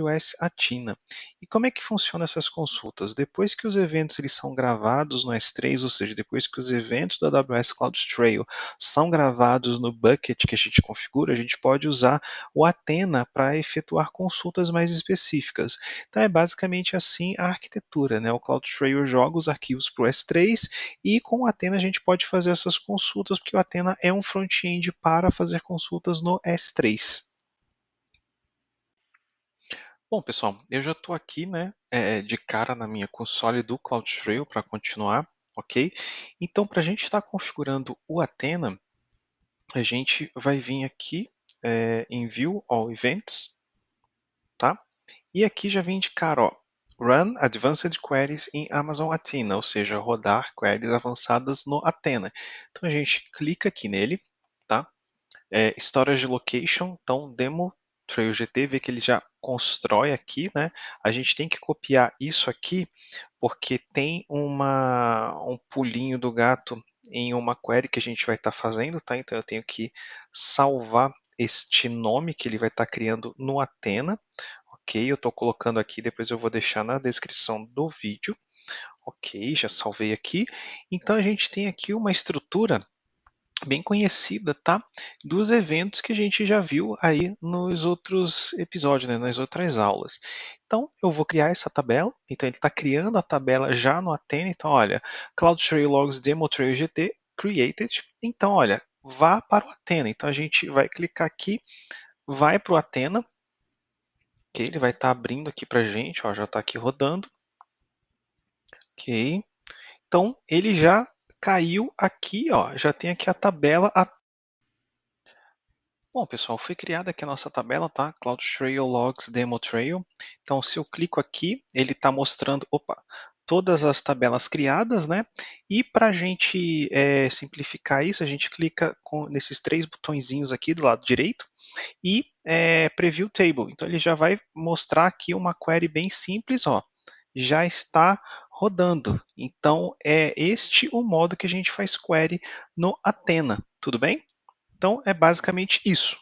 AWS Athena. E como é que funciona essas consultas? Depois que os eventos eles são gravados no S3, ou seja, depois que os eventos da AWS CloudTrail são gravados no bucket que a gente configura, a gente pode usar o Athena para efetuar consultas mais específicas. Então é basicamente assim a arquitetura, né? O CloudTrail joga os arquivos para o S3 e com o Athena a gente pode fazer essas consultas, porque o Athena é um front-end para fazer consultas no S3. Bom, pessoal, eu já estou aqui, né, é, de cara na minha console do CloudTrail para continuar, ok? Então, para a gente estar tá configurando o Athena, a gente vai vir aqui é, em View All Events, tá? E aqui já vem de cara, ó, Run Advanced Queries in Amazon Athena, ou seja, rodar queries avançadas no Athena. Então, a gente clica aqui nele, tá? É, storage Location, então, Demo Trail GT, vê que ele já constrói aqui, né? A gente tem que copiar isso aqui, porque tem uma, um pulinho do gato em uma query que a gente vai estar tá fazendo, tá? Então eu tenho que salvar este nome que ele vai estar tá criando no Atena, ok? Eu estou colocando aqui, depois eu vou deixar na descrição do vídeo, ok? Já salvei aqui. Então a gente tem aqui uma estrutura bem conhecida, tá? Dos eventos que a gente já viu aí nos outros episódios, né? nas outras aulas. Então, eu vou criar essa tabela. Então, ele está criando a tabela já no Atena. Então, olha, CloudTrail Logs Demo Trail GT Created. Então, olha, vá para o Atena. Então, a gente vai clicar aqui, vai para o Atena. Okay, ele vai estar tá abrindo aqui para a gente. Ó, já está aqui rodando. Ok. Então, ele já caiu aqui, ó, já tem aqui a tabela. A... Bom, pessoal, foi criada aqui a nossa tabela, tá? trail Logs Demo Trail. Então, se eu clico aqui, ele está mostrando, opa, todas as tabelas criadas, né? E para a gente é, simplificar isso, a gente clica com, nesses três botõezinhos aqui do lado direito e é, Preview Table. Então ele já vai mostrar aqui uma query bem simples, ó. Já está rodando. Então, é este o modo que a gente faz query no Atena, tudo bem? Então, é basicamente isso.